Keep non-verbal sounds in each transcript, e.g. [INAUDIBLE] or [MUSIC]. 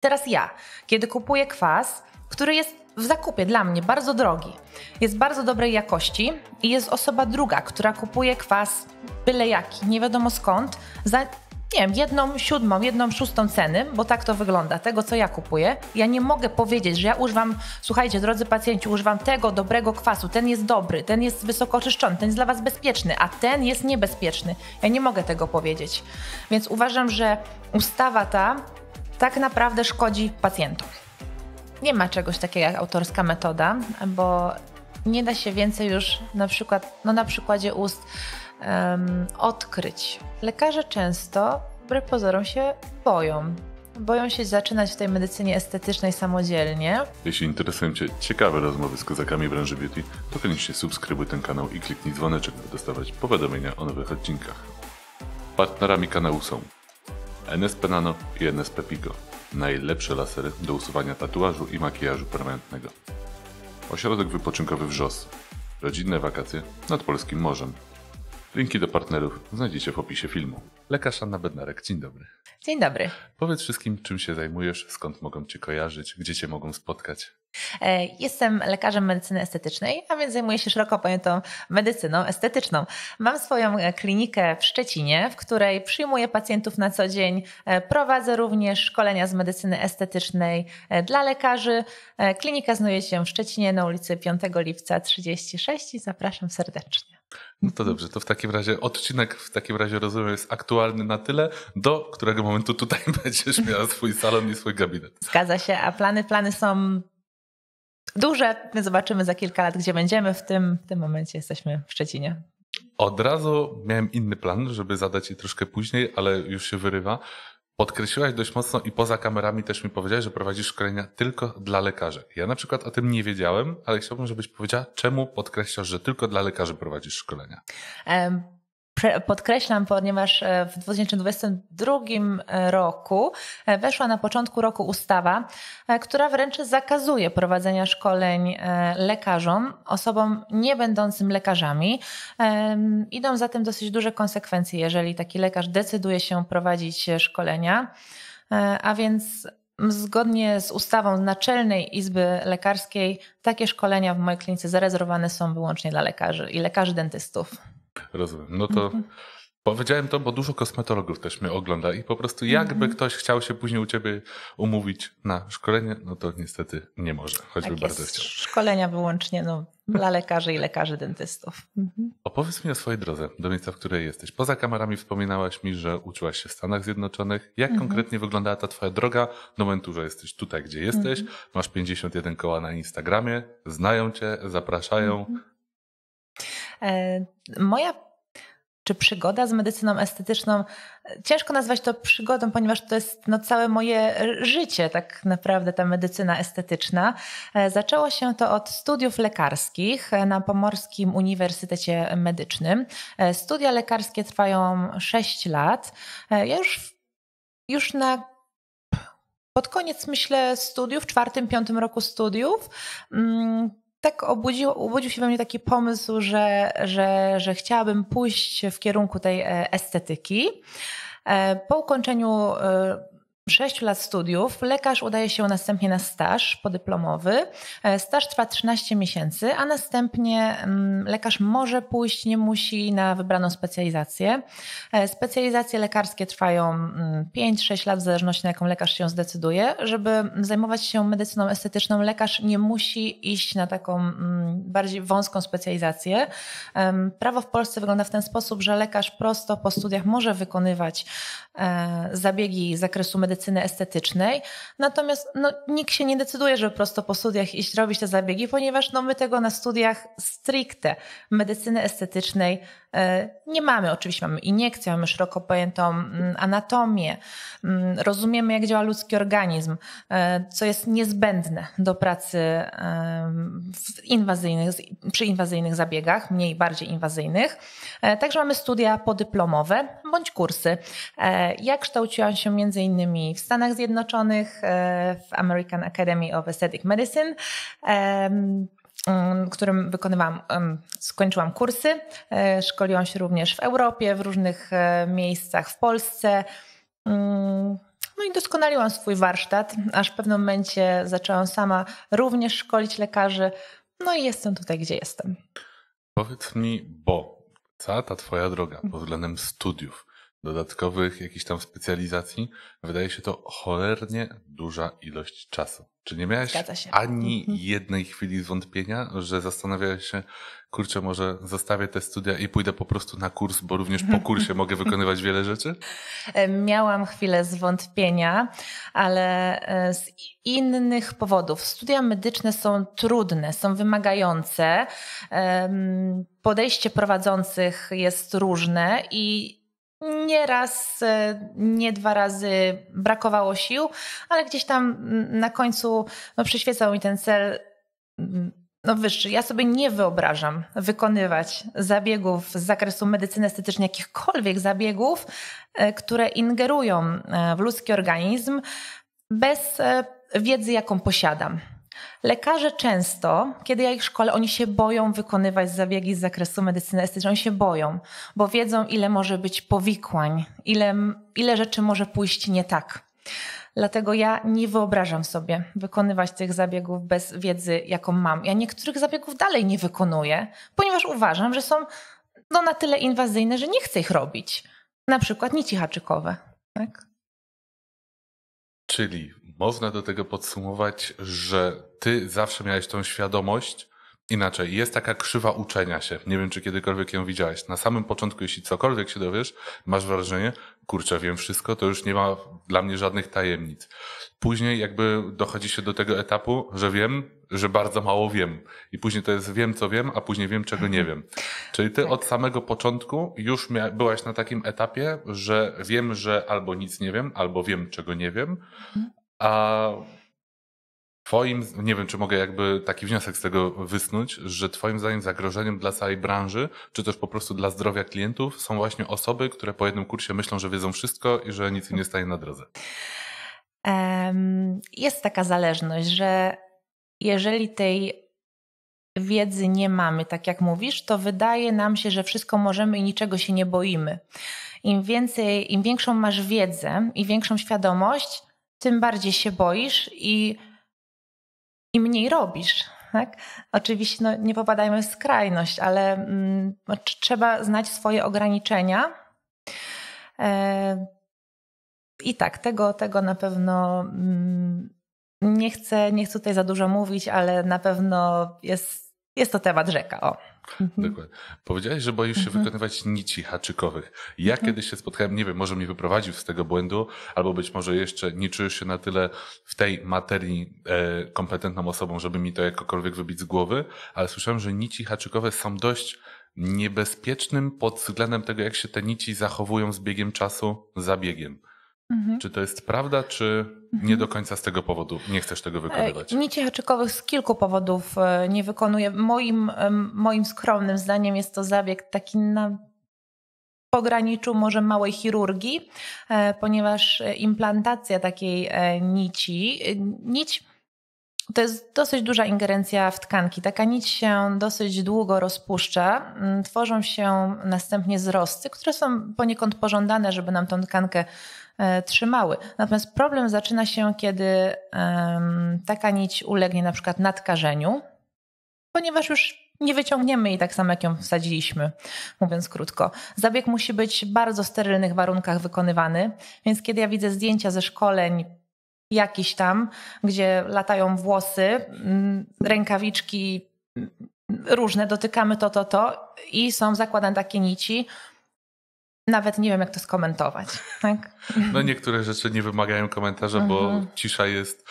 Teraz ja, kiedy kupuję kwas, który jest w zakupie dla mnie bardzo drogi, jest bardzo dobrej jakości i jest osoba druga, która kupuje kwas byle jaki, nie wiadomo skąd, za nie wiem, jedną siódmą, jedną szóstą ceny, bo tak to wygląda, tego co ja kupuję. Ja nie mogę powiedzieć, że ja używam, słuchajcie, drodzy pacjenci, używam tego dobrego kwasu, ten jest dobry, ten jest wysoko oczyszczony, ten jest dla Was bezpieczny, a ten jest niebezpieczny. Ja nie mogę tego powiedzieć. Więc uważam, że ustawa ta tak naprawdę szkodzi pacjentom. Nie ma czegoś takiego jak autorska metoda, bo nie da się więcej już na przykład, no na przykładzie ust um, odkryć. Lekarze często, wbrew pozorom, się boją boją się zaczynać w tej medycynie estetycznej samodzielnie. Jeśli interesują Cię ciekawe rozmowy z kozakami branży beauty, to koniecznie subskrybuj ten kanał i kliknij dzwoneczek, by dostawać powiadomienia o nowych odcinkach. Partnerami kanału są NSP Nano i NSP Pico. Najlepsze lasery do usuwania tatuażu i makijażu permanentnego. Ośrodek wypoczynkowy Wrzos. Rodzinne wakacje nad polskim morzem. Linki do partnerów znajdziecie w opisie filmu. Lekarz Anna Bednarek, dzień dobry. Dzień dobry. Powiedz wszystkim, czym się zajmujesz, skąd mogą Cię kojarzyć, gdzie Cię mogą spotkać. E, jestem lekarzem medycyny estetycznej, a więc zajmuję się szeroko pojętą medycyną estetyczną. Mam swoją e, klinikę w Szczecinie, w której przyjmuję pacjentów na co dzień. E, prowadzę również szkolenia z medycyny estetycznej dla lekarzy. Klinika znajduje się w Szczecinie na ulicy 5 Lipca 36 i zapraszam serdecznie. No to dobrze, to w takim razie odcinek w takim razie rozumiem jest aktualny na tyle, do którego momentu tutaj [LAUGHS] będziesz miała swój salon i swój gabinet. Zgadza się, a plany, plany są duże. My zobaczymy za kilka lat, gdzie będziemy. W tym, w tym momencie jesteśmy w Szczecinie. Od razu miałem inny plan, żeby zadać je troszkę później, ale już się wyrywa. Podkreśliłaś dość mocno i poza kamerami też mi powiedziałeś, że prowadzisz szkolenia tylko dla lekarzy. Ja na przykład o tym nie wiedziałem, ale chciałbym, żebyś powiedziała, czemu podkreślasz, że tylko dla lekarzy prowadzisz szkolenia. Um podkreślam, ponieważ e, w 2022 e, roku e, weszła na początku roku ustawa, która wręcz zakazuje prowadzenia szkoleń lekarzom, osobom nie będącym lekarzami. Idą za tym dosyć duże konsekwencje, jeżeli taki lekarz decyduje się prowadzić szkolenia. A więc Zgodnie z ustawą Naczelnej Izby Lekarskiej, takie szkolenia w mojej klinice zarezerwowane są wyłącznie dla lekarzy i lekarzy dentystów. Tak, rozumiem. No to mhm. powiedziałem to, bo dużo kosmetologów też mnie ogląda i po prostu jakby mhm. ktoś chciał się później u ciebie umówić na szkolenie, no to niestety nie może, choćby tak bardzo chciał. Szkolenia wyłącznie no, dla lekarzy i lekarzy dentystów. Mhm. Opowiedz mi o swojej drodze do miejsca, w której jesteś. Poza kamerami wspominałaś mi, że uczyłaś się w Stanach Zjednoczonych. Jak mhm. konkretnie wyglądała ta twoja droga do no, momentu, że jesteś tutaj, gdzie jesteś? Mhm. Masz 51 koła na Instagramie, znają cię, zapraszają. Mhm. E, moja czy przygoda z medycyną estetyczną. E, ciężko nazwać to przygodą, ponieważ to jest no, całe moje e, życie, tak naprawdę ta medycyna estetyczna. Zaczęło się to od studiów lekarskich na Pomorskim Uniwersytecie Medycznym. Studia lekarskie trwają 6 lat. Ja już, już na pod koniec, myślę, studiów, w czwartym, piątym roku studiów, mm, tak obudził, obudził się we mnie taki pomysł, że, że, że chciałabym pójść w kierunku tej e, estetyki. E, po ukończeniu e, 6 lat studiów lekarz udaje się następnie na staż podyplomowy. E, staż trwa 13 miesięcy, a następnie mm, lekarz może pójść, nie musi na wybraną specjalizację. E, specjalizacje lekarskie trwają 5-6 mm, lat, w zależności na jaką lekarz się zdecyduje. Żeby zajmować się medycyną estetyczną, lekarz nie musi iść na taką mm, bardziej wąską specjalizację. Prawo w Polsce wygląda w ten sposób, że lekarz prosto po studiach może wykonywać e, zabiegi z zakresu medycyny medycyny estetycznej. Natomiast no, nikt się nie decyduje, żeby prosto po studiach iść robić te zabiegi, ponieważ no, my tego na studiach stricte medycyny estetycznej E, nie mamy. Oczywiście mamy iniekcję, mamy szeroko pojętą mm, anatomię, mm, rozumiemy, jak działa ludzki organizm, e, co jest niezbędne do pracy inwazyjnych, przy inwazyjnych zabiegach, mniej bardziej inwazyjnych. E, także mamy studia podyplomowe bądź kursy. Ja kształciłam się między innymi w Stanach Zjednoczonych, w American Academy of Aesthetic Medicine którym wykonywałam, skończyłam kursy. E, szkoliłam się również w Europie, w różnych e, miejscach w Polsce. Mm, no i doskonaliłam swój warsztat, aż w pewnym momencie zaczęłam sama również szkolić lekarzy. No i jestem tutaj, gdzie jestem. Powiedz mi, bo cała ta Twoja droga pod względem studiów, dodatkowych jakichś tam specjalizacji, wydaje się to cholernie duża ilość czasu. Czy nie miałeś ani mhm. jednej chwili zwątpienia, że zastanawiałeś się, kurczę, może zostawię te studia i pójdę po prostu na kurs, bo również po kursie mogę wykonywać wiele rzeczy? E, miałam chwilę zwątpienia, ale e, z innych powodów. Studia medyczne są trudne, są wymagające. Podejście prowadzących jest różne i nie raz, e, nie dwa razy brakowało sił, ale gdzieś tam mm, na końcu no, przyświecał mi ten cel mm, no wyższy. Ja sobie nie wyobrażam wykonywać zabiegów z zakresu medycyny estetycznej, jakichkolwiek zabiegów, e, które ingerują e, w ludzki organizm bez wiedzy, jaką posiadam. Lekarze często, kiedy ja ich szkole, oni się boją wykonywać zabiegi z zakresu medycyny estetycznej, oni się boją, bo wiedzą, ile może być powikłań, ile, ile rzeczy może pójść nie tak. Dlatego ja nie wyobrażam sobie wykonywać tych zabiegów bez wiedzy, jaką mam. Ja niektórych zabiegów dalej nie wykonuję, ponieważ uważam, że są no, na tyle inwazyjne, że nie chcę ich robić. Na przykład nici haczykowe. Tak? Czyli można do tego podsumować, że ty zawsze miałeś tą świadomość, inaczej, jest taka krzywa uczenia się. Nie wiem, czy kiedykolwiek ją widziałeś. Na samym początku, jeśli cokolwiek się dowiesz, masz wrażenie, kurczę, wiem wszystko, to już nie ma dla mnie żadnych tajemnic. Później jakby dochodzi się do tego etapu, że wiem, że bardzo mało wiem. I później to jest wiem, co wiem, a później wiem, czego nie mhm. wiem. Czyli ty tak. od samego początku już byłaś na takim etapie, że wiem, że albo nic nie wiem, albo wiem, czego nie wiem, mhm. a Twoim, nie wiem, czy mogę jakby taki wniosek z tego wysnuć, że Twoim zdaniem zagrożeniem dla całej branży, czy też po prostu dla zdrowia klientów są właśnie osoby, które po jednym kursie myślą, że wiedzą wszystko i że nic im nie stanie na drodze. Jest taka zależność, że jeżeli tej wiedzy nie mamy, tak jak mówisz, to wydaje nam się, że wszystko możemy i niczego się nie boimy. Im więcej, im większą masz wiedzę i większą świadomość, tym bardziej się boisz i i mniej robisz. Tak? Oczywiście no, nie popadajmy w skrajność, ale mm, no, trzeba znać swoje ograniczenia. E, I tak, tego, tego na pewno mm, nie chcę, nie chcę tutaj za dużo mówić, ale na pewno jest jest to temat rzeka. O. Mhm. Dokładnie. Powiedziałeś, że boisz się mhm. wykonywać nici haczykowych. Ja mhm. kiedyś się spotkałem, nie wiem, może mi wyprowadził z tego błędu, albo być może jeszcze nie czujesz się na tyle w tej materii e, kompetentną osobą, żeby mi to jakokolwiek wybić z głowy, ale słyszałem, że nici haczykowe są dość niebezpiecznym pod względem tego, jak się te nici zachowują z biegiem czasu, za biegiem. Mhm. Czy to jest prawda, czy nie mhm. do końca z tego powodu nie chcesz tego wykonywać? E, nici haczykowych z kilku powodów e, nie wykonuję. Moim, moim skromnym zdaniem jest to zabieg taki na pograniczu może małej chirurgii, e, ponieważ implantacja takiej nici, nić to jest dosyć duża ingerencja w tkanki. Taka nić się dosyć długo rozpuszcza, tworzą się następnie zrosty, które są poniekąd pożądane, żeby nam tą tkankę E, trzymały. Natomiast problem zaczyna się, kiedy taka nić ulegnie na przykład nadkażeniu, ponieważ już nie wyciągniemy jej tak samo, jak ją wsadziliśmy, mówiąc krótko. Zabieg musi być w bardzo sterylnych warunkach wykonywany, więc kiedy ja widzę zdjęcia ze szkoleń jakiś tam, gdzie latają włosy, mm, rękawiczki mm, różne, dotykamy to, to, to i są zakładane takie nici, nawet nie wiem, jak to skomentować. Tak? [LAUGHS] No niektóre rzeczy nie wymagają komentarza, bo mhm. cisza jest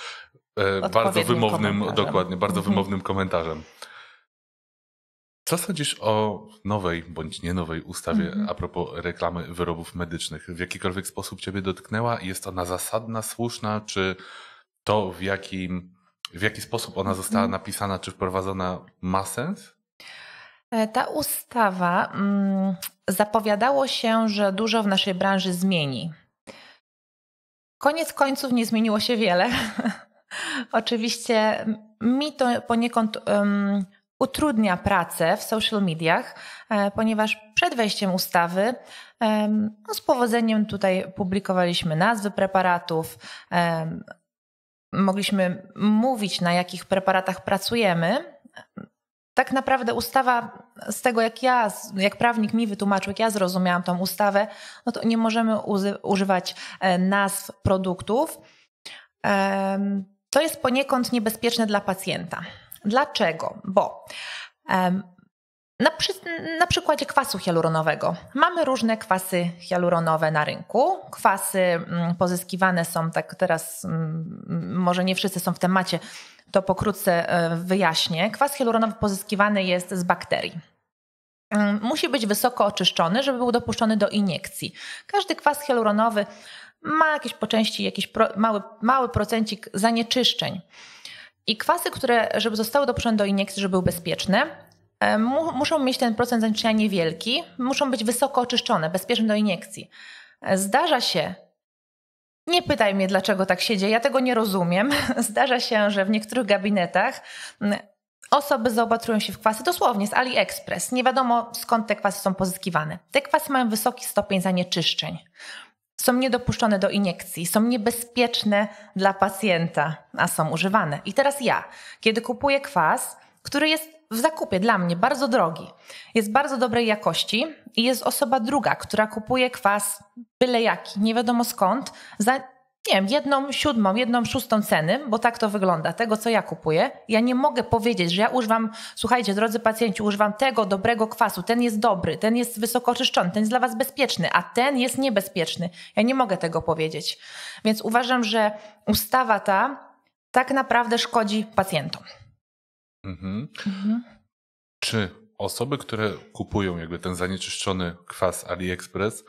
e, bardzo wymownym, dokładnie, bardzo mhm. wymownym komentarzem. Co sądzisz o nowej bądź nie nowej ustawie mhm. a propos reklamy wyrobów medycznych? W jakikolwiek sposób ciebie dotknęła? Jest ona zasadna, słuszna, czy to w jakim w jaki sposób ona została napisana, czy wprowadzona ma sens? E, ta ustawa mm, zapowiadało się, że dużo w naszej branży zmieni. Koniec końców nie zmieniło się wiele. [LAUGHS] Oczywiście mi to poniekąd um, utrudnia pracę w social mediach, e, ponieważ przed wejściem ustawy um, no z powodzeniem tutaj publikowaliśmy nazwy preparatów, um, mogliśmy mówić na jakich preparatach pracujemy, tak naprawdę ustawa, z tego jak ja, jak prawnik mi wytłumaczył, jak ja zrozumiałam tą ustawę, no to nie możemy używać e, nazw produktów. To jest poniekąd niebezpieczne dla pacjenta. Dlaczego? Bo na, przy, na, przykładzie kwasu hialuronowego. Mamy różne kwasy hialuronowe na rynku. Kwasy mm, pozyskiwane są, tak teraz mm, może nie wszyscy są w temacie, to pokrótce e, wyjaśnię. Kwas hialuronowy pozyskiwany jest z bakterii. Mm, musi być wysoko oczyszczony, żeby był dopuszczony do iniekcji. Każdy kwas hialuronowy ma jakieś po części jakiś pro, mały, mały procencik zanieczyszczeń. I kwasy, które, żeby zostały dopuszczone do iniekcji, żeby były bezpieczne, muszą mieć ten procent zanieczyszczenia niewielki, muszą być wysoko oczyszczone, bezpieczne do iniekcji. E, zdarza się, nie pytaj mnie, dlaczego tak się dzieje, ja tego nie rozumiem. [LAUGHS] Zdarza się, że w niektórych gabinetach osoby zaopatrują się w kwasy dosłownie z AliExpress. Nie wiadomo skąd te kwasy są pozyskiwane. Te kwasy mają wysoki stopień zanieczyszczeń. Są niedopuszczone do iniekcji, są niebezpieczne dla pacjenta, a są używane. I teraz ja, kiedy kupuję kwas, który jest w zakupie dla mnie bardzo drogi, jest bardzo dobrej jakości i jest osoba druga, która kupuje kwas byle jaki, nie wiadomo skąd, za nie wiem, jedną siódmą, jedną szóstą ceny, bo tak to wygląda, tego co ja kupuję. Ja nie mogę powiedzieć, że ja używam, słuchajcie, drodzy pacjenci, używam tego dobrego kwasu, ten jest dobry, ten jest wysoko oczyszczony, ten jest dla Was bezpieczny, a ten jest niebezpieczny. Ja nie mogę tego powiedzieć. Więc uważam, że ustawa ta tak naprawdę szkodzi pacjentom. Mhm. Mhm. Czy osoby, które kupują jakby ten zanieczyszczony kwas AliExpress,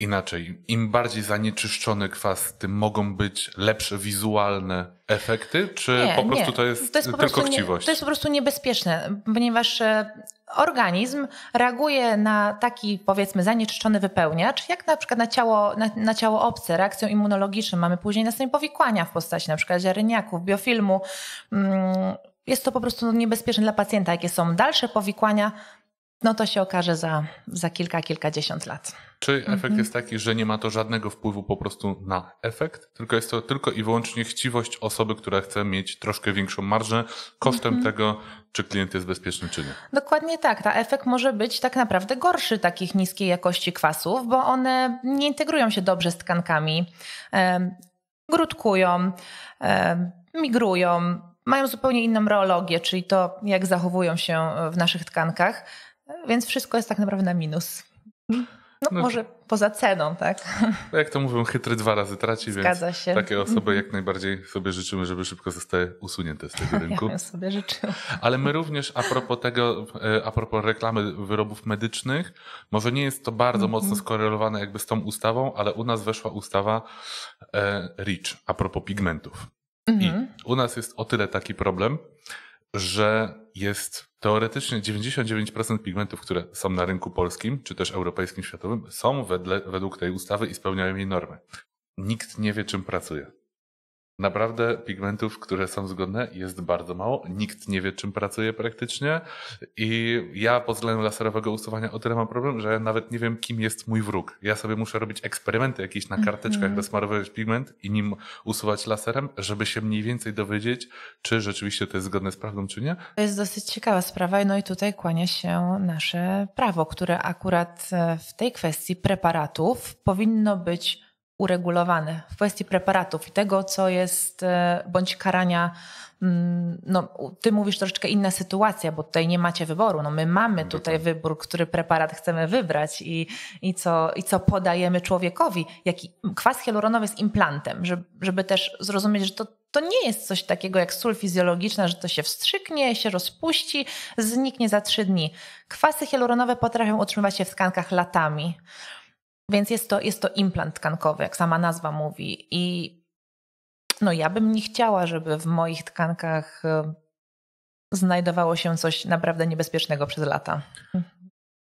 inaczej, im bardziej zanieczyszczony kwas, tym mogą być lepsze wizualne efekty, czy nie, po prostu nie. to jest, to jest tylko chciwość? Nie, to jest po prostu niebezpieczne, ponieważ e, organizm reaguje na taki powiedzmy zanieczyszczony wypełniacz, jak na przykład na ciało, na, na ciało obce, reakcją immunologiczną. Mamy później następnie powikłania w postaci na przykład ziaryniaków, biofilmu. Mm, jest to po prostu niebezpieczne dla pacjenta. Jakie są dalsze powikłania, no to się okaże za, za kilka, kilkadziesiąt lat. Czy mhm. efekt jest taki, że nie ma to żadnego wpływu po prostu na efekt, tylko jest to tylko i wyłącznie chciwość osoby, która chce mieć troszkę większą marżę kosztem mhm. tego, czy klient jest bezpieczny, czy nie. Dokładnie tak. Ta efekt może być tak naprawdę gorszy takich niskiej jakości kwasów, bo one nie integrują się dobrze z tkankami, e, grudkują, e, migrują mają zupełnie inną reologię, czyli to, jak zachowują się w naszych tkankach, więc wszystko jest tak naprawdę na minus. No, no może poza ceną, tak? [LAUGHS] Jak to mówią, chytry dwa razy traci, Zgadza więc się. takie osoby jak najbardziej sobie życzymy, żeby szybko zostały usunięte z tego rynku. Ja sobie życzył. Ale my również a propos tego, e, a propos reklamy wyrobów medycznych, może nie jest to bardzo mm -hmm. mocno skorelowane jakby z tą ustawą, ale u nas weszła ustawa e, REACH a propos pigmentów. Mm -hmm. U nas jest o tyle taki problem, że jest teoretycznie 99% pigmentów, które są na rynku polskim, czy też europejskim, światowym, są wedle, według tej ustawy i spełniają jej normy. Nikt nie wie, czym pracuje. Naprawdę pigmentów, które są zgodne, jest bardzo mało. Nikt nie wie, czym pracuje praktycznie. I ja pod względem laserowego usuwania o tyle mam problem, że nawet nie wiem, kim jest mój wróg. Ja sobie muszę robić eksperymenty jakieś na karteczkach, mm -hmm. pigment i nim usuwać laserem, żeby się mniej więcej dowiedzieć, czy rzeczywiście to jest zgodne z prawdą, czy nie. To jest dosyć ciekawa sprawa, no i tutaj kłania się nasze prawo, które akurat e, w tej kwestii preparatów powinno być uregulowane w kwestii preparatów i tego, co jest, e, bądź karania. Mm, no, ty mówisz troszeczkę inna sytuacja, bo tutaj nie macie wyboru. No, my mamy tutaj tak. wybór, który preparat chcemy wybrać i, i, co, i co podajemy człowiekowi. Jaki kwas hialuronowy jest implantem, żeby, żeby też zrozumieć, że to, to nie jest coś takiego jak sól fizjologiczna, że to się wstrzyknie, się rozpuści, zniknie za trzy dni. Kwasy hialuronowe potrafią utrzymywać się w skankach latami. Więc jest to, jest to implant tkankowy, jak sama nazwa mówi. I no, ja bym nie chciała, żeby w moich tkankach y, znajdowało się coś naprawdę niebezpiecznego przez lata.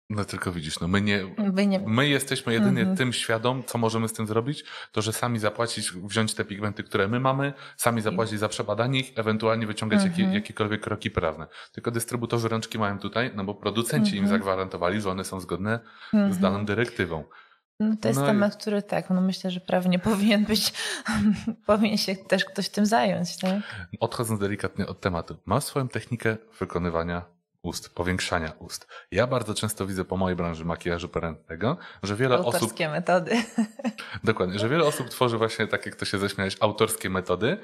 No tylko widzisz, no my nie, nie... my jesteśmy jedynie mhm. tym świadom, co możemy z tym zrobić, to że sami zapłacić, wziąć te pigmenty, które my mamy, sami zapłacić za przebadanie ich, ewentualnie wyciągać jakie, mhm. jakiekolwiek kroki prawne. Tylko dystrybutorzy rączki mają tutaj, no bo producenci im mhm. zagwarantowali, że one są zgodne z daną dyrektywą. No to jest no temat, i... który tak, no myślę, że prawnie [LAUGHS] powinien być, [LAUGHS] powinien się też ktoś tym zająć. Tak? Odchodząc delikatnie od tematu, mam swoją technikę wykonywania ust, powiększania ust. Ja bardzo często widzę po mojej branży makijażu perentnego, że wiele Autorskie osób... Autorskie metody. [LAUGHS] Dokładnie, że wiele osób tworzy właśnie, tak jak to się zaśmiałeś, autorskie metody,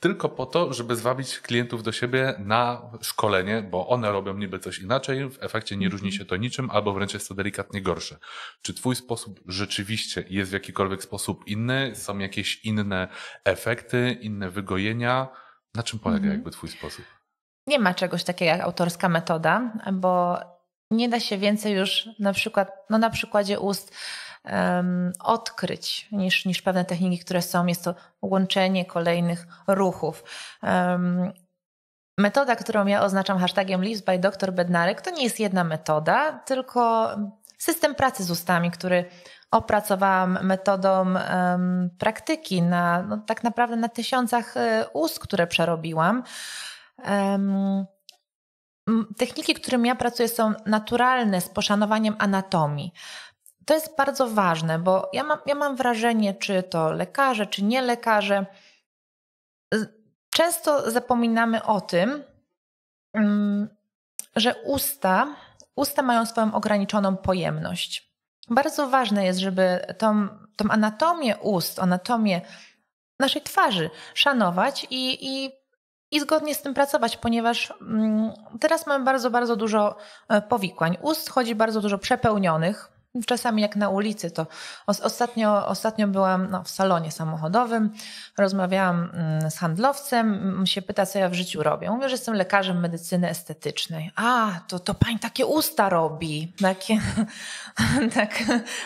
tylko po to, żeby zwabić klientów do siebie na szkolenie, bo one robią niby coś inaczej, w efekcie nie różni mhm. się to niczym, albo wręcz jest to delikatnie gorsze. Czy twój sposób rzeczywiście jest w jakikolwiek sposób inny? Są jakieś inne efekty, inne wygojenia? Na czym polega mhm. jakby twój sposób? nie ma czegoś takiego jak autorska metoda, bo nie da się więcej już na przykład, no na przykładzie ust um, odkryć niż, niż pewne techniki, które są. Jest to łączenie kolejnych ruchów. Um, metoda, którą ja oznaczam hashtagiem Lives by Dr. Bednarek, to nie jest jedna metoda, tylko system pracy z ustami, który opracowałam metodą um, praktyki na, no, tak naprawdę na tysiącach e, ust, które przerobiłam techniki, którym ja pracuję, są naturalne z poszanowaniem anatomii. To jest bardzo ważne, bo ja mam, ja mam wrażenie, czy to lekarze, czy nie lekarze, często zapominamy o tym, mm, że usta, usta mają swoją ograniczoną pojemność. Bardzo ważne jest, żeby tą, tą anatomię ust, anatomię naszej twarzy szanować i, i i zgodnie z tym pracować, ponieważ mm, teraz mamy bardzo, bardzo dużo e, powikłań. Ust chodzi bardzo dużo przepełnionych, Czasami jak na ulicy, to ostatnio, ostatnio byłam no, w salonie samochodowym, rozmawiałam mm, z handlowcem, się pyta, co ja w życiu robię. Mówię, że jestem lekarzem medycyny estetycznej. A, to, to pani takie usta robi. Takie, [LAUGHS] tak,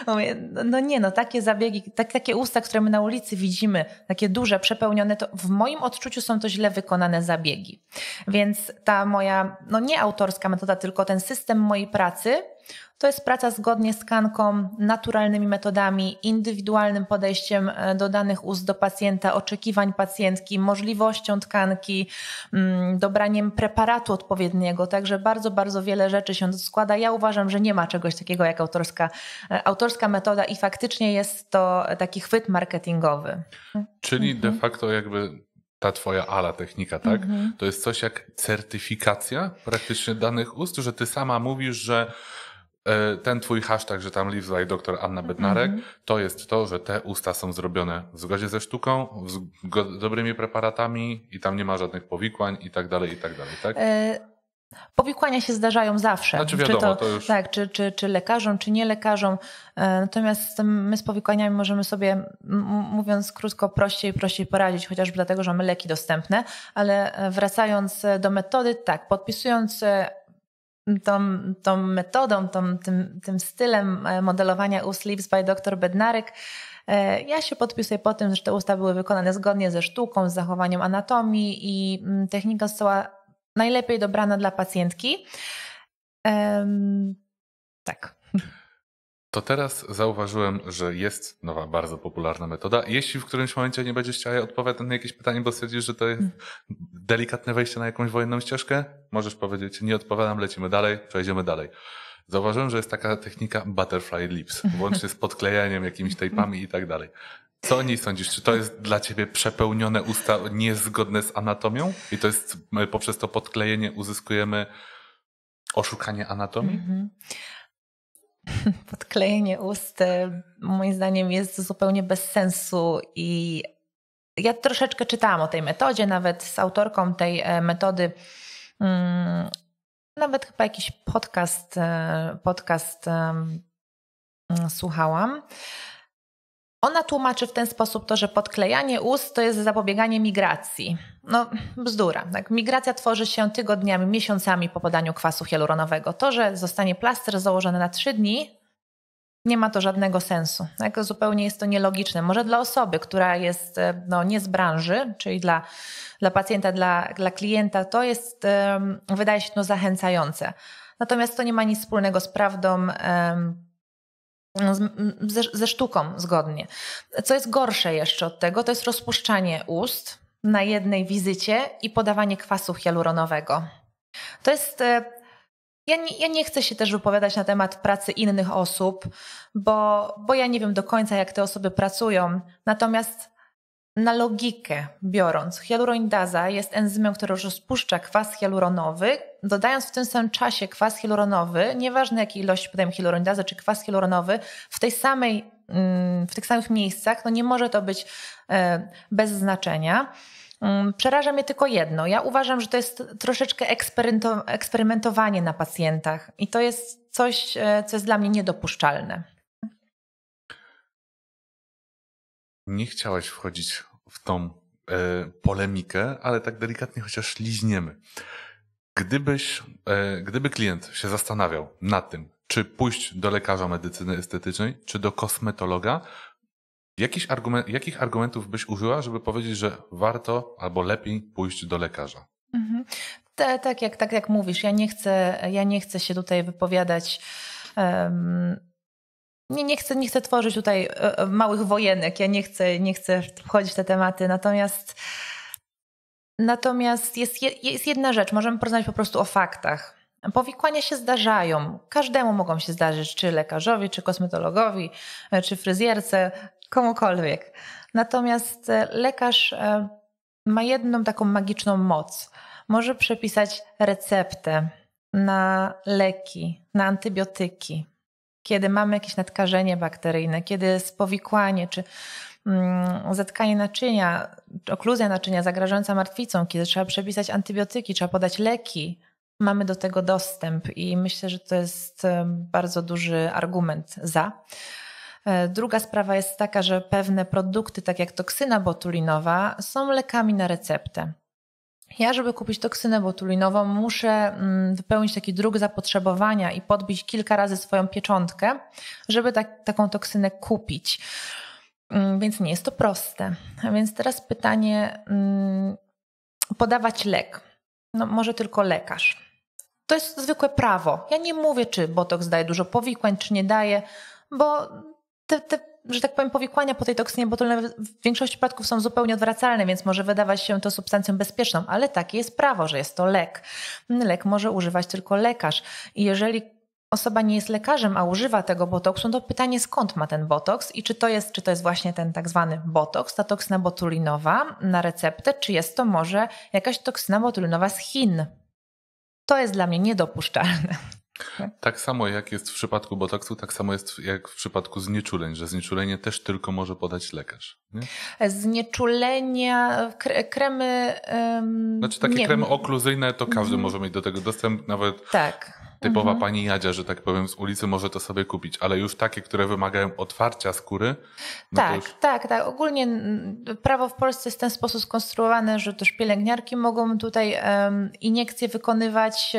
mówię, no, no nie, no takie zabiegi, tak, takie usta, które my na ulicy widzimy, takie duże, przepełnione, to w moim odczuciu są to źle wykonane zabiegi. Więc ta moja, no nie autorska metoda, tylko ten system mojej pracy, to jest praca zgodnie z kanką, naturalnymi metodami, indywidualnym podejściem e, do danych ust do pacjenta, oczekiwań pacjentki, możliwością tkanki, mm, dobraniem preparatu odpowiedniego. Także bardzo, bardzo wiele rzeczy się składa. Ja uważam, że nie ma czegoś takiego jak autorska, e, autorska metoda i faktycznie jest to taki chwyt marketingowy. Czyli mhm. de facto jakby ta twoja ala technika, tak? Mhm. To jest coś jak certyfikacja praktycznie danych ust, że ty sama mówisz, że E, ten twój hashtag, że tam lives like doktor Anna mhm. Bednarek, mm -hmm. to jest to, że te usta są zrobione w zgodzie ze sztuką, z dobrymi preparatami i tam nie ma żadnych powikłań i tak dalej, i tak dalej, tak? E, powikłania się zdarzają zawsze. Znaczy wiadomo, czy to, to już... tak, czy, czy, czy lekarzom, czy nie lekarzom. E, natomiast my z powikłaniami możemy sobie, mówiąc krótko, prościej prościej poradzić, chociażby dlatego, że mamy leki dostępne, ale wracając do metody, tak, podpisując tą, tą metodą, tą, tym, tym stylem e, modelowania u Sleeps by dr Bednarek. E, ja się podpisuję po tym, że te usta były wykonane zgodnie ze sztuką, z zachowaniem anatomii i mm, technika została najlepiej dobrana dla pacjentki. Um, tak to teraz zauważyłem, że jest nowa, bardzo popularna metoda. Jeśli w którymś momencie nie będziesz chciała odpowiadać na jakieś pytanie, bo stwierdzisz, że to jest hmm. delikatne wejście na jakąś wojenną ścieżkę, możesz powiedzieć, nie odpowiadam, lecimy dalej, przejdziemy dalej. Zauważyłem, że jest taka technika butterfly lips, łącznie z [LAUGHS] podklejaniem jakimiś tejpami i tak dalej. Co o niej sądzisz? Czy to jest dla ciebie przepełnione usta niezgodne z anatomią? I to jest, e, poprzez to podklejenie uzyskujemy oszukanie anatomii? Mm -hmm. [LAUGHS] podklejenie ust e, moim zdaniem jest zupełnie bez sensu i ja troszeczkę czytałam o tej metodzie, nawet z autorką tej e, metody. Mm, nawet chyba jakiś podcast, e, podcast mm, słuchałam. Ona tłumaczy w ten sposób to, że podklejanie ust to jest zapobieganie migracji. No, bzdura. Tak? Migracja tworzy się tygodniami, miesiącami po podaniu kwasu hialuronowego. To, że zostanie plaster założony na trzy dni, nie ma to żadnego sensu. Tak? Zupełnie jest to nielogiczne. Może dla osoby, która jest e, no, nie z branży, czyli dla, dla pacjenta, dla, dla klienta, to jest, um, wydaje się, no, zachęcające. Natomiast to nie ma nic wspólnego z prawdą. Um, no, ze, ze sztuką zgodnie. Co jest gorsze jeszcze od tego, to jest rozpuszczanie ust na jednej wizycie i podawanie kwasu hialuronowego. To jest e, ja nie, ja nie, chcę się też wypowiadać na temat pracy innych osób, bo, bo ja nie wiem do końca, jak te osoby pracują. Natomiast na logikę biorąc, hialurondaza jest enzymem, który rozpuszcza kwas hialuronowy, dodając w tym samym czasie kwas hialuronowy, nieważne jakiej ilości podają hialuronidazy czy kwas hialuronowy, w tej samej, mm, w tych samych miejscach, no nie może to być e, bez znaczenia. Mm, przeraża mnie tylko jedno. Ja uważam, że to jest troszeczkę eksperymentowanie na pacjentach i to jest coś, e, co jest dla mnie niedopuszczalne. Nie chciałaś wchodzić w tą e, polemikę, ale tak delikatnie chociaż liźniemy. Gdybyś, e, gdyby klient się zastanawiał nad tym, czy pójść do lekarza medycyny estetycznej, czy do kosmetologa, argument, jakich argumentów byś użyła, żeby powiedzieć, że warto albo lepiej pójść do lekarza? Mhm. Te, tak, jak, tak jak mówisz, ja nie chcę, ja nie chcę się tutaj wypowiadać. Um... Nie, nie, chcę, nie chcę tworzyć tutaj e, e, małych wojenek, ja nie chcę, nie chcę wchodzić w te tematy, natomiast Natomiast jest, jest jedna rzecz, możemy porozmawiać po prostu o faktach. Powikłania się zdarzają. Każdemu mogą się zdarzyć, czy lekarzowi, czy kosmetologowi, e, czy fryzjerce, komukolwiek. Natomiast e, lekarz e, ma jedną taką magiczną moc. Może przepisać receptę na leki, na antybiotyki, kiedy mamy jakieś nadkażenie bakteryjne, kiedy jest powikłanie, czy Mm, zatkanie naczynia, okluzja naczynia zagrażająca martwicą, kiedy trzeba przepisać antybiotyki, trzeba podać leki, mamy do tego dostęp i myślę, że to jest e, bardzo duży argument za. E, druga sprawa jest taka, że pewne produkty, tak jak toksyna botulinowa, są lekami na receptę. Ja, żeby kupić toksynę botulinową, muszę mm, wypełnić taki druk zapotrzebowania i podbić kilka razy swoją pieczątkę, żeby tak, taką toksynę kupić. Mm, więc nie jest to proste. A więc teraz pytanie: mm, podawać lek. No, może tylko lekarz. To jest zwykłe prawo. Ja nie mówię, czy botoks daje dużo powikłań, czy nie daje, bo te, te że tak powiem, powikłania po tej toksynie botulinowej w większości przypadków są zupełnie odwracalne, więc może wydawać się to substancją bezpieczną, ale takie jest prawo, że jest to lek. Lek może używać tylko lekarz. I jeżeli osoba nie jest lekarzem, a używa tego botoksu, no to pytanie skąd ma ten botoks i czy to jest, czy to jest właśnie ten tak zwany botoks, ta toksyna botulinowa na receptę, czy jest to może jakaś toksyna botulinowa z Chin. To jest dla mnie niedopuszczalne. [LAUGHS] Tak samo jak jest w przypadku botoksu, tak samo jest jak w przypadku znieczuleń, że znieczulenie też tylko może podać lekarz. Nie? Znieczulenia, kremy. Um, znaczy takie nie. kremy okluzyjne to każdy mhm. może mieć do tego dostęp, nawet. Tak typowa mhm. pani Jadzia, że tak powiem, z ulicy może to sobie kupić, ale już takie, które wymagają otwarcia skóry. No tak, już... tak, tak. Ogólnie prawo w Polsce jest w ten sposób skonstruowane, że też pielęgniarki mogą tutaj um, iniekcje wykonywać,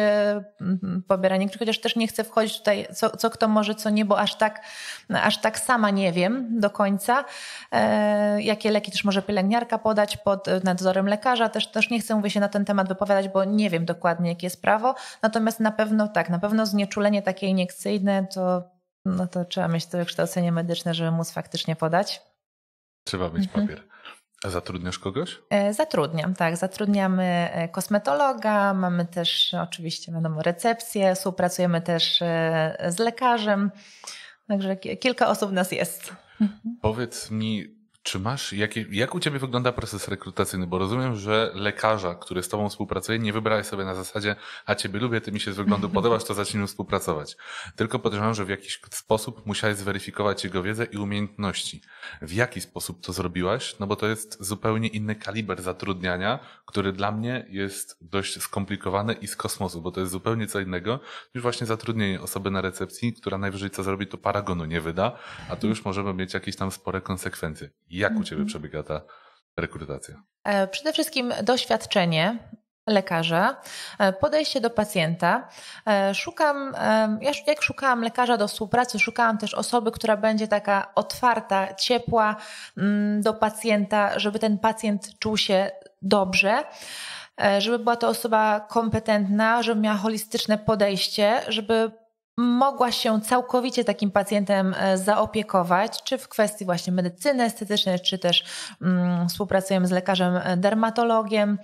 um, pobieranie, chociaż też nie chcę wchodzić tutaj, co, co kto może, co nie, bo aż tak, aż tak sama nie wiem do końca, e, jakie leki też może pielęgniarka podać pod nadzorem lekarza. Też, też nie chcę, mówię się na ten temat wypowiadać, bo nie wiem dokładnie, jakie jest prawo. Natomiast na pewno tak, tak, na pewno znieczulenie takie iniekcyjne to, no to trzeba mieć to wykształcenie medyczne, żeby móc faktycznie podać. Trzeba mieć mhm. papier. A zatrudniasz kogoś? E, zatrudniam, tak. Zatrudniamy e, kosmetologa, mamy też oczywiście wiadomo, recepcję, współpracujemy też e, z lekarzem. Także kilka osób nas jest. Mhm. Powiedz mi, czy masz, jakie, jak u Ciebie wygląda proces rekrutacyjny? Bo rozumiem, że lekarza, który z Tobą współpracuje, nie wybrałeś sobie na zasadzie, a Ciebie lubię, Ty mi się z wyglądu podobasz, to zacznijmy współpracować. Tylko podejrzewam, że w jakiś sposób musiałeś zweryfikować jego wiedzę i umiejętności. W jaki sposób to zrobiłaś? No bo to jest zupełnie inny kaliber zatrudniania, który dla mnie jest dość skomplikowany i z kosmosu, bo to jest zupełnie co innego niż właśnie zatrudnienie osoby na recepcji, która najwyżej co zrobi, to paragonu nie wyda, a tu już możemy mieć jakieś tam spore konsekwencje jak u Ciebie mhm. przebiega ta rekrutacja? E, przede wszystkim doświadczenie lekarza, e, podejście do pacjenta. E, szukam, jak szukałam lekarza do współpracy, szukałam też osoby, która będzie taka otwarta, ciepła mm, do pacjenta, żeby ten pacjent czuł się dobrze żeby była to osoba kompetentna, żeby miała holistyczne podejście, żeby mogła się całkowicie takim pacjentem e, zaopiekować, czy w kwestii właśnie medycyny estetycznej, czy też mm, współpracujemy z lekarzem e, dermatologiem,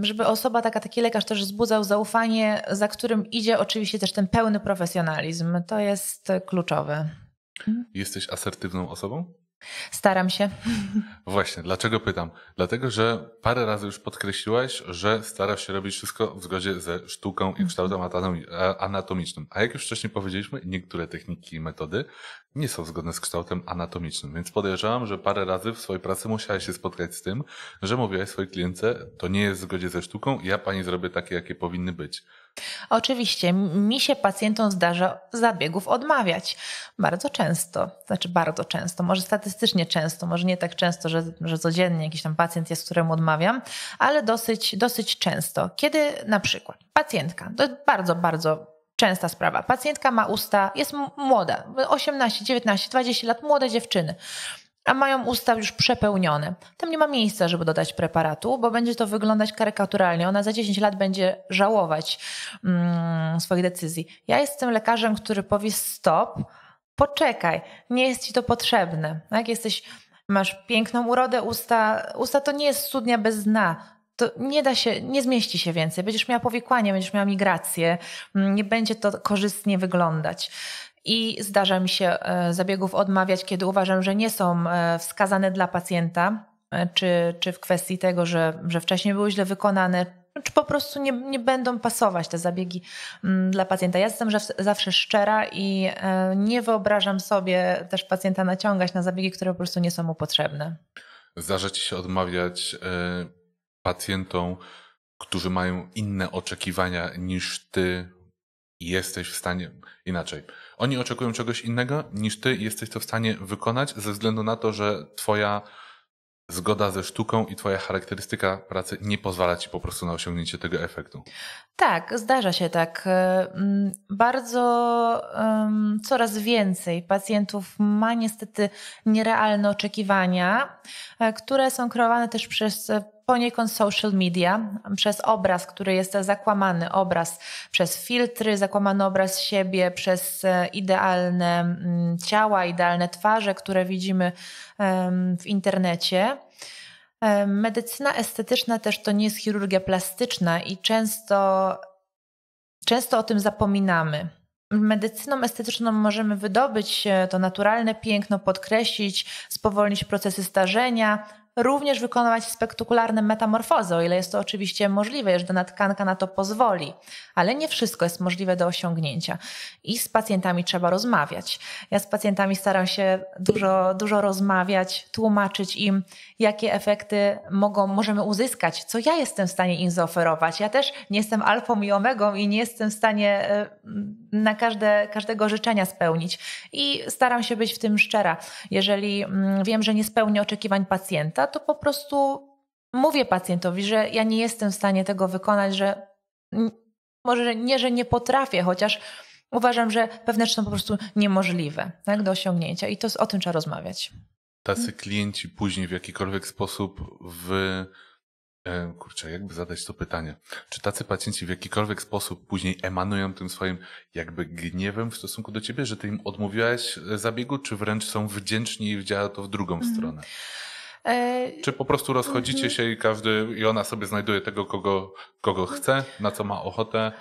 żeby osoba taka, taki lekarz też wzbudzał zaufanie, za którym idzie oczywiście też ten pełny profesjonalizm. To jest e, kluczowe. Mhm. Jesteś asertywną osobą? Staram się. Właśnie, dlaczego pytam? Dlatego, że parę razy już podkreśliłaś, że starasz się robić wszystko w zgodzie ze sztuką i kształtem mhm. e, anatomicznym. A jak już wcześniej powiedzieliśmy, niektóre techniki i metody nie są zgodne z kształtem anatomicznym, więc podejrzewam, że parę razy w swojej pracy musiałaś się spotkać z tym, że mówiłaś swojej klientce, to nie jest w zgodzie ze sztuką, ja pani zrobię takie, jakie powinny być. Oczywiście mi się pacjentom zdarza zabiegów odmawiać. Bardzo często, znaczy bardzo często, może statystycznie często, może nie tak często, że, że codziennie jakiś tam pacjent jest, któremu odmawiam, ale dosyć, dosyć często. Kiedy na przykład pacjentka, to bardzo, bardzo częsta sprawa, pacjentka ma usta, jest młoda, 18, 19, 20 lat, młode dziewczyny a mają usta już przepełnione. Tam nie ma miejsca, żeby dodać preparatu, bo będzie to wyglądać karykaturalnie. Ona za 10 lat będzie żałować mm, swoich decyzji. Ja jestem lekarzem, który powie stop, poczekaj, nie jest ci to potrzebne. No jak jesteś, masz piękną urodę usta, usta to nie jest studnia bez dna to nie da się, nie zmieści się więcej. Będziesz miała powikłanie, będziesz miała migrację, mm, nie będzie to korzystnie wyglądać i zdarza mi się e, zabiegów odmawiać, kiedy uważam, że nie są e, wskazane dla pacjenta, e, czy, czy w kwestii tego, że, że wcześniej były źle wykonane, czy po prostu nie, nie będą pasować te zabiegi mm, dla pacjenta. Ja jestem zawsze szczera i nie wyobrażam sobie też pacjenta naciągać na zabiegi, które po prostu nie są mu potrzebne. Zdarza ci się odmawiać pacjentom, którzy mają inne oczekiwania niż ty jesteś w stanie inaczej. Oni oczekują czegoś innego niż ty jesteś to w stanie wykonać ze względu na to, że twoja zgoda ze sztuką i twoja charakterystyka pracy nie pozwala ci po prostu na osiągnięcie tego efektu. Tak, zdarza się tak. Mm, bardzo coraz więcej pacjentów ma niestety nierealne oczekiwania, e, które są kreowane też przez poniekąd social media, przez obraz, który jest zakłamany obraz, przez filtry, zakłamany obraz siebie, przez e, idealne mm, ciała, idealne twarze, które widzimy w internecie. E, medycyna estetyczna też to nie jest chirurgia plastyczna i często, często o tym zapominamy. Medycyną estetyczną możemy wydobyć e, to naturalne piękno, podkreślić, spowolnić procesy starzenia, również wykonywać spektakularne metamorfozy, o ile jest to oczywiście możliwe, jeżeli dana tkanka na to pozwoli, ale nie wszystko jest możliwe do osiągnięcia i z pacjentami trzeba rozmawiać. Ja z pacjentami staram się dużo, dużo rozmawiać, tłumaczyć im, jakie efekty mogą, możemy uzyskać, co ja jestem w stanie im zaoferować. Ja też nie jestem alfą i omegą i nie jestem w stanie na każde, każdego życzenia spełnić. I staram się być w tym szczera. Jeżeli mm, wiem, że nie spełnię oczekiwań pacjenta, to po prostu mówię pacjentowi, że ja nie jestem w stanie tego wykonać, że może nie, że nie potrafię, chociaż uważam, że pewne rzeczy są po prostu niemożliwe tak, do osiągnięcia i to o tym trzeba rozmawiać. Tacy klienci później w jakikolwiek sposób w e, Kurczę, jakby zadać to pytanie. Czy tacy pacjenci w jakikolwiek sposób później emanują tym swoim jakby gniewem w stosunku do ciebie, że ty im odmówiłaś zabiegu, czy wręcz są wdzięczni i widziała to w drugą mhm. stronę? E, Czy po prostu rozchodzicie mhm. się i każdy, i ona sobie znajduje tego, kogo, kogo chce, na co ma ochotę?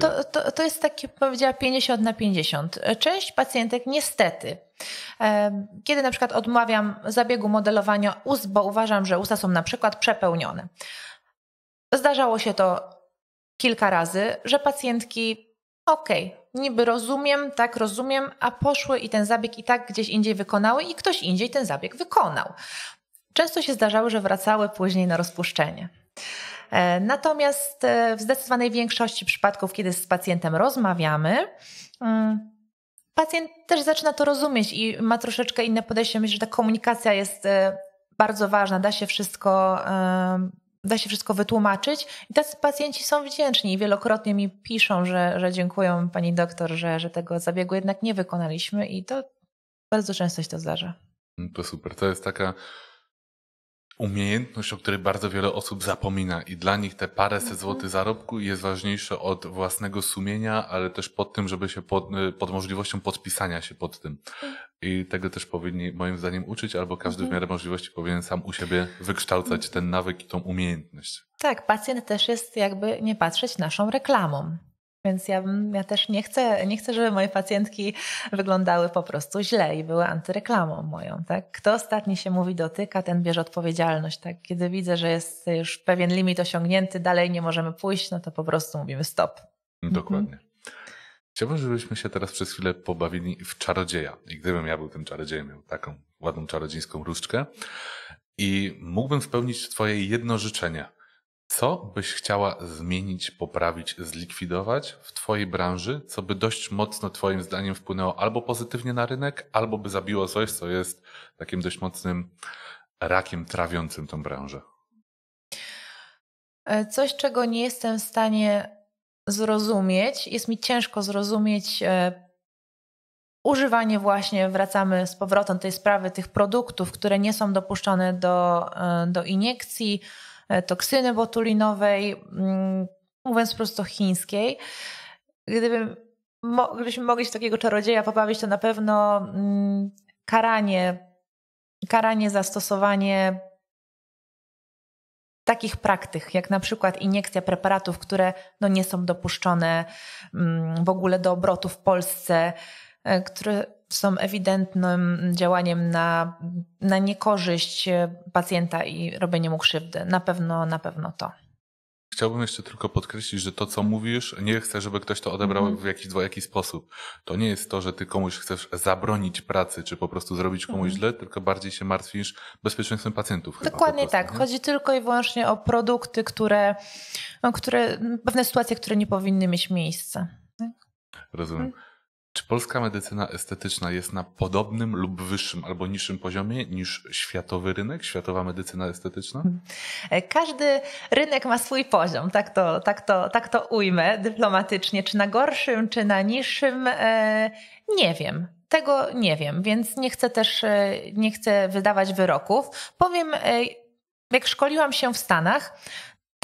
To, to, to, jest takie, powiedziała, 50 na 50. E, część pacjentek niestety, e, kiedy na przykład odmawiam zabiegu modelowania ust, bo uważam, że usta są na przykład przepełnione. Zdarzało się to kilka razy, że pacjentki okej, okay, niby rozumiem, tak rozumiem, a poszły i ten zabieg i tak gdzieś indziej wykonały i ktoś indziej ten zabieg wykonał. Często się zdarzało, że wracały później na rozpuszczenie. E, natomiast e, w zdecydowanej większości przypadków, kiedy z pacjentem rozmawiamy, mm, pacjent też zaczyna to rozumieć i ma troszeczkę inne podejście. Myślę, że ta komunikacja jest e, bardzo ważna, da się wszystko da się wszystko wytłumaczyć. I tacy pacjenci są wdzięczni i wielokrotnie mi piszą, że, że dziękują pani doktor, że, że tego zabiegu jednak nie wykonaliśmy i to bardzo często się to zdarza. To super. To jest taka umiejętność, o której bardzo wiele osób zapomina i dla nich te paręset mhm. złotych zarobku jest ważniejsze od własnego sumienia, ale też pod tym, żeby się pod, y, pod możliwością podpisania się pod tym. I tego też powinni moim zdaniem uczyć, albo każdy mhm. w miarę możliwości powinien sam u siebie wykształcać mhm. ten nawyk i tą umiejętność. Tak, pacjent też jest jakby nie patrzeć naszą reklamą. Więc ja, ja też nie chcę, nie chcę, żeby moje pacjentki wyglądały po prostu źle i były antyreklamą moją. Tak? Kto ostatni się mówi dotyka, ten bierze odpowiedzialność. Tak? Kiedy widzę, że jest już pewien limit osiągnięty, dalej nie możemy pójść, no to po prostu mówimy stop. Mhm. Dokładnie. Chciałbym, żebyśmy się teraz przez chwilę pobawili w czarodzieja. I gdybym ja był tym czarodziejem, miał taką ładną czarodziejską różdżkę i mógłbym spełnić twoje jedno życzenie. Co byś chciała zmienić, poprawić, zlikwidować w Twojej branży, co by dość mocno Twoim zdaniem wpłynęło albo pozytywnie na rynek, albo by zabiło coś, co jest takim dość mocnym rakiem trawiącym tą branżę? E, coś, czego nie jestem w stanie zrozumieć, jest mi ciężko zrozumieć e, używanie właśnie, wracamy z powrotem tej sprawy, tych produktów, które nie są dopuszczone do, e, do iniekcji E, toksyny botulinowej, mm, mówiąc prosto chińskiej. Gdybym, gdybyśmy mogli się takiego czarodzieja pobawić, to na pewno mm, karanie, karanie zastosowanie takich praktyk, jak na przykład iniekcja preparatów, które no nie są dopuszczone mm, w ogóle do obrotu w Polsce, e, które są ewidentnym działaniem na, na niekorzyść e, pacjenta i robienie mu krzywdy. Na pewno, na pewno to. Chciałbym jeszcze tylko podkreślić, że to, co mówisz, nie chcę, żeby ktoś to odebrał mm. w jakiś dwojaki sposób. To nie jest to, że ty komuś chcesz zabronić pracy, czy po prostu zrobić komuś mm. źle, tylko bardziej się martwisz bezpieczeństwem pacjentów. Dokładnie chyba, tak. Nie? Chodzi tylko i wyłącznie o produkty, które, no, które, pewne sytuacje, które nie powinny mieć miejsca. Tak? Rozumiem. Mm. Czy polska medycyna estetyczna jest na podobnym lub wyższym albo niższym poziomie niż światowy rynek, światowa medycyna estetyczna? E, każdy rynek ma swój poziom, tak to, tak to, tak to ujmę dyplomatycznie. Czy na gorszym, czy na niższym, e, nie wiem. Tego nie wiem, więc nie chcę też e, nie chcę wydawać wyroków. Powiem, jak szkoliłam się w Stanach,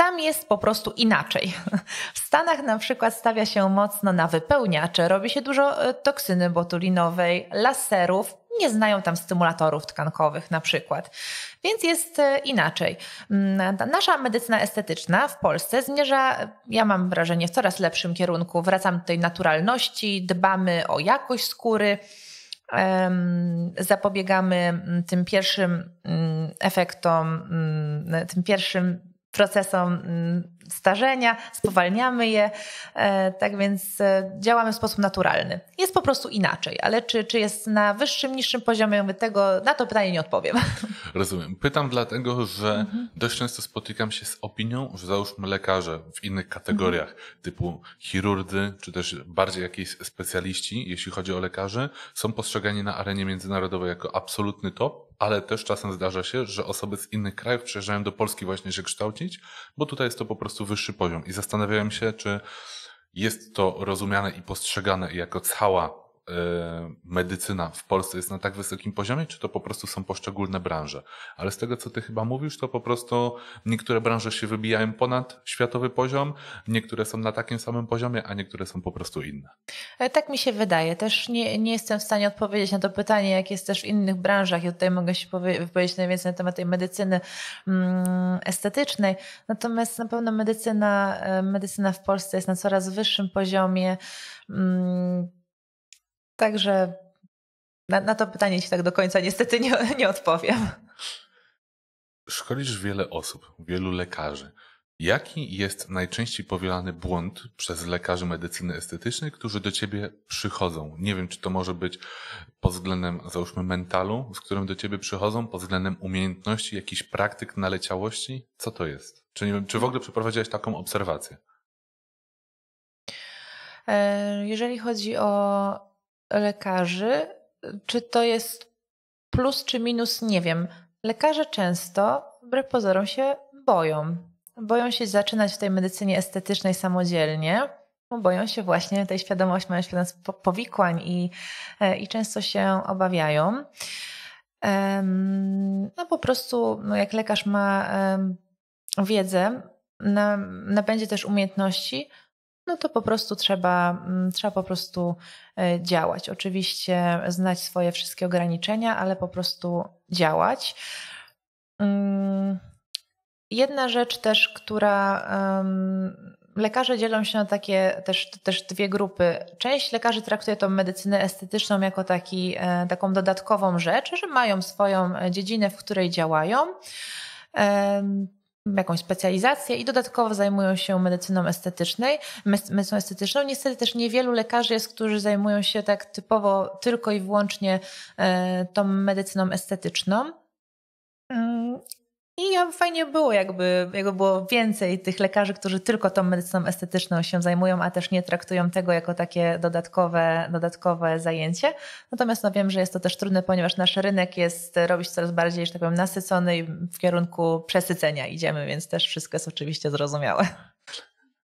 tam jest po prostu inaczej. [LAUGHS] W Stanach na przykład stawia się mocno na wypełniacze, robi się dużo e, toksyny botulinowej, laserów, nie znają tam stymulatorów tkankowych na przykład. Więc jest e, inaczej. Mm, nasza medycyna estetyczna w Polsce zmierza, ja mam wrażenie, w coraz lepszym kierunku. Wracam do tej naturalności, dbamy o jakość skóry zapobiegamy mm, tym pierwszym mm, efektom, tym pierwszym procesom mm, starzenia, spowalniamy je, e, tak więc e, działamy w sposób naturalny. Jest po prostu inaczej, ale czy, czy jest na wyższym, niższym poziomie tego, na to pytanie nie odpowiem. [LAUGHS] Rozumiem. Pytam dlatego, że mhm. dość często spotykam się z opinią, że załóżmy lekarze w innych kategoriach, mhm. typu chirurdy, czy też bardziej jakiejś specjaliści, jeśli chodzi o lekarzy, są postrzegani na arenie międzynarodowej jako absolutny top, ale też czasem zdarza się, że osoby z innych krajów przyjeżdżają do Polski właśnie się kształcić, bo tutaj jest to po prostu prostu wyższy poziom. I zastanawiałem się, czy jest to rozumiane i postrzegane jako cała e, medycyna w Polsce jest na tak wysokim poziomie, czy to po prostu są poszczególne branże. Ale z tego, co ty chyba mówisz, to po prostu niektóre branże się wybijają ponad światowy poziom, niektóre są na takim samym poziomie, a niektóre są po prostu inne. Tak mi się wydaje. Też nie, nie jestem w stanie odpowiedzieć na to pytanie, jak jest też w innych branżach. Ja tutaj mogę się wypowiedzieć najwięcej na temat tej medycyny mm, estetycznej. Natomiast na pewno medycyna, e, medycyna w Polsce jest na coraz wyższym poziomie. Mm, także na, na to pytanie ci tak do końca niestety nie, nie odpowiem. Szkolisz wiele osób, wielu lekarzy. Jaki jest najczęściej powielany błąd przez lekarzy medycyny estetycznej, którzy do ciebie przychodzą? Nie wiem, czy to może być pod względem, załóżmy, mentalu, z którym do ciebie przychodzą, pod względem umiejętności, jakichś praktyk, naleciałości? Co to jest? Czy, nie wiem, czy w ogóle przeprowadziłeś taką obserwację? E, jeżeli chodzi o lekarzy, czy to jest plus czy minus, nie wiem. Lekarze często, wbrew pozorom, się boją boją się zaczynać w tej medycynie estetycznej samodzielnie, bo boją się właśnie tej świadomości, mają świadomość powikłań i, e, i często się obawiają. No po prostu, no jak lekarz ma wiedzę, nabędzie też umiejętności, no to po prostu trzeba, mm, trzeba po prostu e, działać. Oczywiście znać swoje wszystkie ograniczenia, ale po prostu działać. Mm. Jedna rzecz też, która um, lekarze dzielą się na takie też, też dwie grupy. Część lekarzy traktuje tą medycynę estetyczną jako taki, e, taką dodatkową rzecz, że mają swoją dziedzinę, w której działają. jakąś specjalizację i dodatkowo zajmują się medycyną estetycznej, medycyną estetyczną. Niestety też niewielu lekarzy jest, którzy zajmują się tak typowo tylko i wyłącznie e, tą medycyną estetyczną. Mm, i fajnie było, jakby, jakby było więcej tych lekarzy, którzy tylko tą medycyną estetyczną się zajmują, a też nie traktują tego jako takie dodatkowe, dodatkowe zajęcie. Natomiast no, wiem, że jest to też trudne, ponieważ nasz rynek jest robić coraz bardziej, że tak powiem, nasycony i w kierunku przesycenia idziemy, więc też wszystko jest oczywiście zrozumiałe.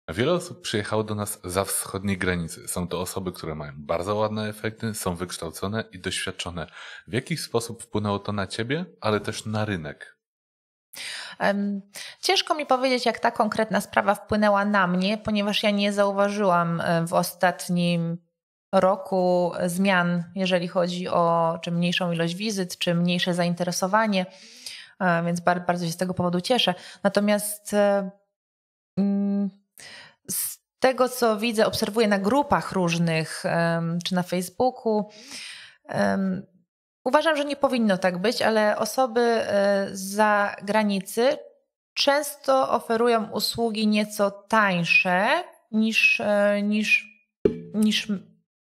Wiele osób przyjechało do nas za wschodniej granicy. Są to osoby, które mają bardzo ładne efekty, są wykształcone i doświadczone. W jaki sposób wpłynęło to na ciebie, ale też na rynek? Ciężko mi powiedzieć, jak ta konkretna sprawa wpłynęła na mnie, ponieważ ja nie zauważyłam e, w ostatnim roku zmian, jeżeli chodzi o czy mniejszą ilość wizyt, czy mniejsze zainteresowanie, e, więc bardzo się z tego powodu cieszę. Natomiast e, mm, z tego, co widzę, obserwuję na grupach różnych, czy na Facebooku, Uważam, że nie powinno tak być, ale osoby e, z zagranicy często oferują usługi nieco tańsze niż, e, niż, niż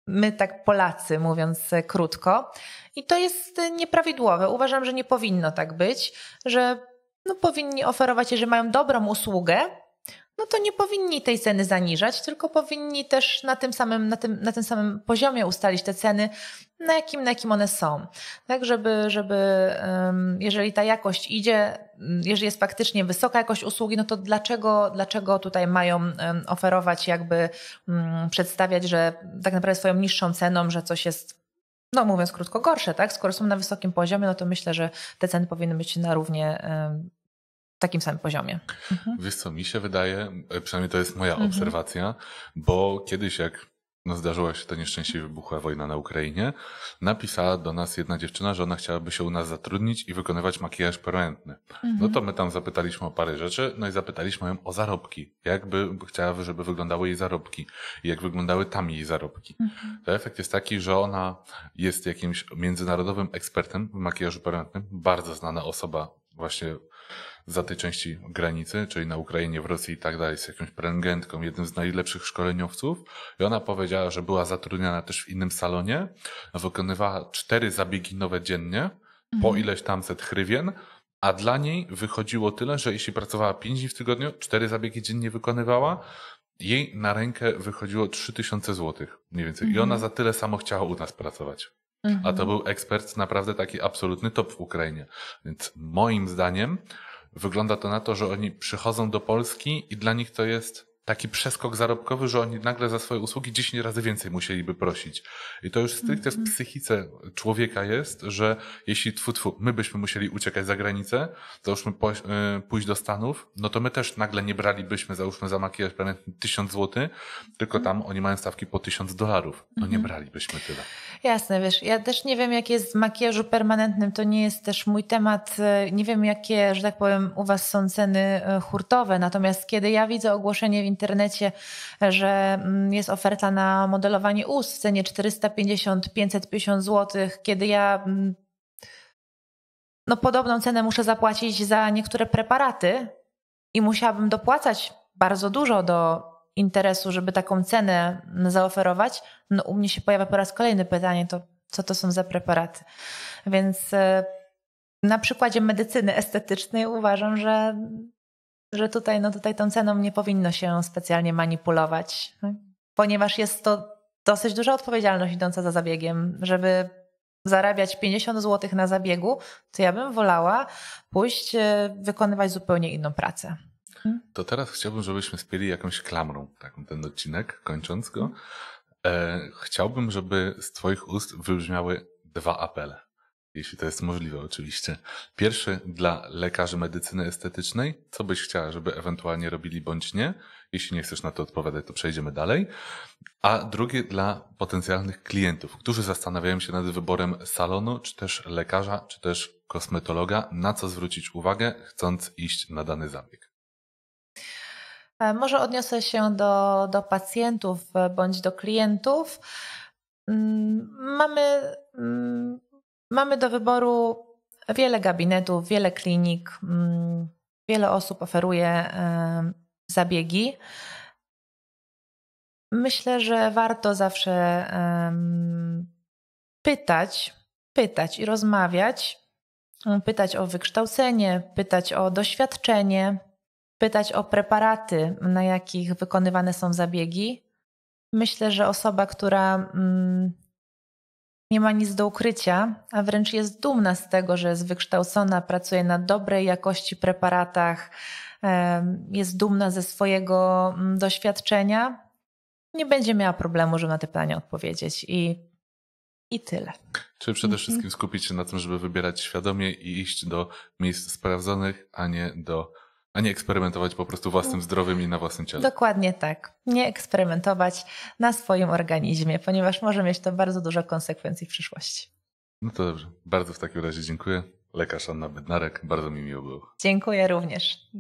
my, tak Polacy, mówiąc e, krótko. I to jest nieprawidłowe. Uważam, że nie powinno tak być, że no, powinni oferować, jeżeli mają dobrą usługę, no to nie powinni tej ceny zaniżać, tylko powinni też na tym samym, na tym, na tym samym poziomie ustalić te ceny, na jakim, na jakim one są. Tak, żeby, żeby jeżeli ta jakość idzie, mm, jeżeli jest faktycznie wysoka jakość usługi, no to dlaczego, dlaczego tutaj mają oferować, jakby mm, przedstawiać, że tak naprawdę swoją niższą ceną, że coś jest no mówiąc krótko, gorsze, tak? Skoro są na wysokim poziomie, no to myślę, że te ceny powinny być na równie takim samym poziomie. Mhm. Wiesz co, mi się wydaje, e, przynajmniej to jest moja mhm. obserwacja, bo kiedyś jak no zdarzyła się to nieszczęśliwie wybuchła wojna na Ukrainie, napisała do nas jedna dziewczyna, że ona chciałaby się u nas zatrudnić i wykonywać makijaż permanentny. No mhm. No to my tam zapytaliśmy o parę rzeczy, no i zapytaliśmy ją o zarobki. Jakby chciała, żeby wyglądały jej zarobki i jak wyglądały tam jej zarobki. Mhm. To efekt jest taki, że ona jest jakimś międzynarodowym ekspertem w makijażu permanentnym, bardzo znana osoba właśnie za tej części granicy, czyli na Ukrainie, w Rosji i tak dalej, z jakąś pręgentką, jednym z najlepszych szkoleniowców. I ona powiedziała, że była zatrudniona też w innym salonie, wykonywała cztery zabiegi nowe dziennie, mhm. po ileś tamset hrywien, a dla niej wychodziło tyle, że jeśli pracowała pięć dni w tygodniu, cztery zabiegi dziennie wykonywała, jej na rękę wychodziło 3000 złotych, mniej więcej. I ona mhm. za tyle samo chciała u nas pracować. A to mhm. był ekspert naprawdę taki absolutny top w Ukrainie. Więc moim zdaniem wygląda to na to, że oni przychodzą do Polski i dla nich to jest taki przeskok zarobkowy, że oni nagle za swoje usługi 10 razy więcej musieliby prosić. I to już stricte w mhm. psychice człowieka jest, że jeśli tfu, tfu, my byśmy musieli uciekać za granicę, załóżmy y, pójść do Stanów, no to my też nagle nie bralibyśmy, załóżmy za makijaż planetny 1000 zł, tylko mhm. tam oni mają stawki po 1000 dolarów. No nie mhm. bralibyśmy tyle. Jasne, wiesz, ja też nie wiem jak jest w makijażu permanentnym, to nie jest też mój temat, y, nie wiem jakie, że tak powiem, u was są ceny y, hurtowe, natomiast kiedy ja widzę ogłoszenie w internecie, że mm, jest oferta na modelowanie ust w cenie 450-550 zł, kiedy ja mm, no podobną cenę muszę zapłacić za niektóre preparaty i musiałabym dopłacać bardzo dużo do interesu, żeby taką cenę zaoferować, no u mnie się pojawia po raz kolejny pytanie, to co to są za preparaty. Więc e, na przykładzie medycyny estetycznej uważam, że że tutaj, no tutaj tą ceną nie powinno się specjalnie manipulować, tak? ponieważ jest to dosyć duża odpowiedzialność idąca za zabiegiem, żeby zarabiać 50 zł na zabiegu, to ja bym wolała pójść e, wykonywać zupełnie inną pracę. Hmm? To teraz chciałbym, żebyśmy spieli jakąś klamrą taką ten odcinek, kończąc go. E, chciałbym, żeby z Twoich ust wybrzmiały dwa apele jeśli to jest możliwe oczywiście. Pierwszy dla lekarzy medycyny estetycznej, co byś chciała, żeby ewentualnie robili bądź nie. Jeśli nie chcesz na to odpowiadać, to przejdziemy dalej. A drugie dla potencjalnych klientów, którzy zastanawiają się nad wyborem salonu, czy też lekarza, czy też kosmetologa, na co zwrócić uwagę, chcąc iść na dany zabieg. E, może odniosę się do, do pacjentów e, bądź do klientów. Mm, mamy mm, Mamy do wyboru wiele gabinetów, wiele klinik, mm, wiele osób oferuje zabiegi. Myślę, że warto zawsze pytać, pytać i rozmawiać, pytać o wykształcenie, pytać o doświadczenie, pytać o preparaty, na jakich wykonywane są zabiegi. Myślę, że osoba, która mm, nie ma nic do ukrycia, a wręcz jest dumna z tego, że jest wykształcona, pracuje na dobrej jakości preparatach, jest dumna ze swojego mm, doświadczenia, nie będzie miała problemu, żeby na te pytania odpowiedzieć i, i tyle. Czyli przede mhm. wszystkim skupić się na tym, żeby wybierać świadomie i iść do miejsc sprawdzonych, a nie do a nie eksperymentować po prostu własnym zdrowiem i na własnym ciele. Dokładnie tak. Nie eksperymentować na swoim organizmie, ponieważ może mieć to bardzo dużo konsekwencji w przyszłości. No to dobrze. Bardzo w takim razie dziękuję. Lekarz Anna Bednarek, bardzo mi miło było. Dziękuję również.